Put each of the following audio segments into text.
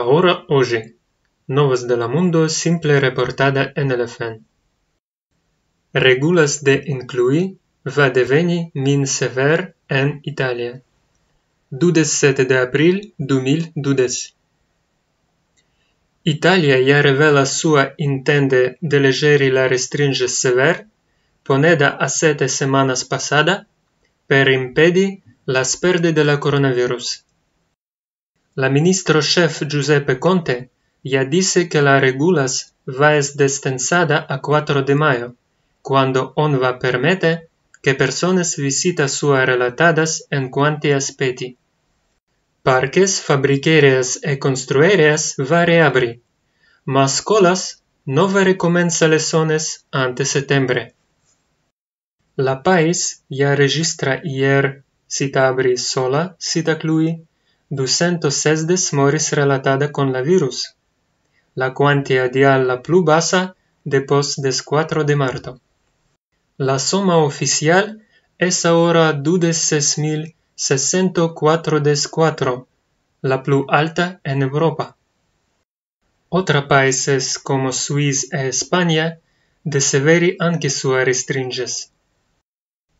Ahora hoy, Novas de la Mundo simple reportada en el FN. Regulas de incluir va deveni min sever en Italia. 27 de abril 2012. Italia ya revela sua intende de legeri la restringe sever, poneda a sete semanas pasada, per impedi la sperde de la coronavirus. La ministro chef Giuseppe Conte ya dice que la regulas va es destensada a 4 de mayo, cuando on va permete que personas visita su relatadas en quanti aspeti. Parques, fabriqueras e construereas va reabri, mas colas no va recomenza lesones ante setembre. La pais ya registra ier sita abri sola sita clui 206 moris relatada con la virus, la dial la plus baja después des 4 de marzo. La suma oficial es ahora 26.644, la plus alta en Europa. Otra países como Suiza e España de Severi anche sua restringes.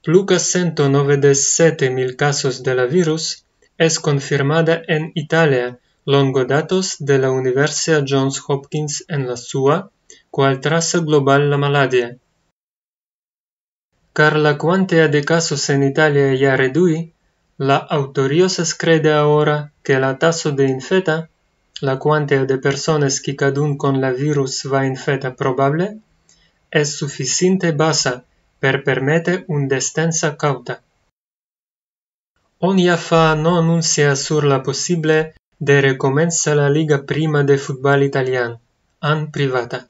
Pluca 197.000 casos de la virus es confirmada en Italia longo datos de la Universidad Johns Hopkins en la sua cual traza global la maladia. Car la cuantía de casos en Italia ya redui, la autoriosas crede ahora que la tasa de infeta, la cuantía de personas que cadun con la virus va infeta probable, es suficiente basa per permite un destensa cauta. On ja fa no annuncia sur la possibile de recomenza la Liga Prima de Futbal Italian, an privata.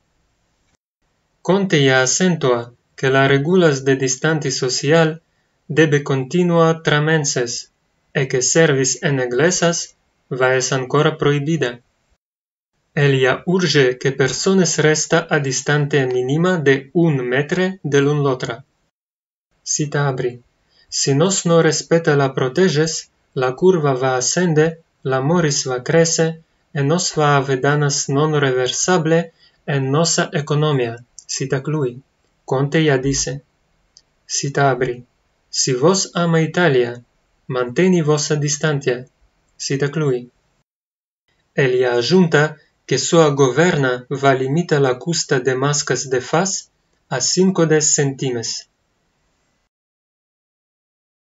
Conte ja sentoa che la regulas de distanti social debe continua tramenses e che servis en eglesas va es ancora proibida. Elia urge che persones resta a distante minima de un metre de l'un lotra. Sita abri. Si nos no respeta la proteges, la curva va ascende, la moris va crece, en nos va a vedanas non reversable en nosa economia, cita Clui. Conte ya dice. Cita Abri. Si vos ama Italia, manteni a distancia, cita Clui. Ella ajunta que sua governa va limita la custa de mascas de faz a cinco de centimes.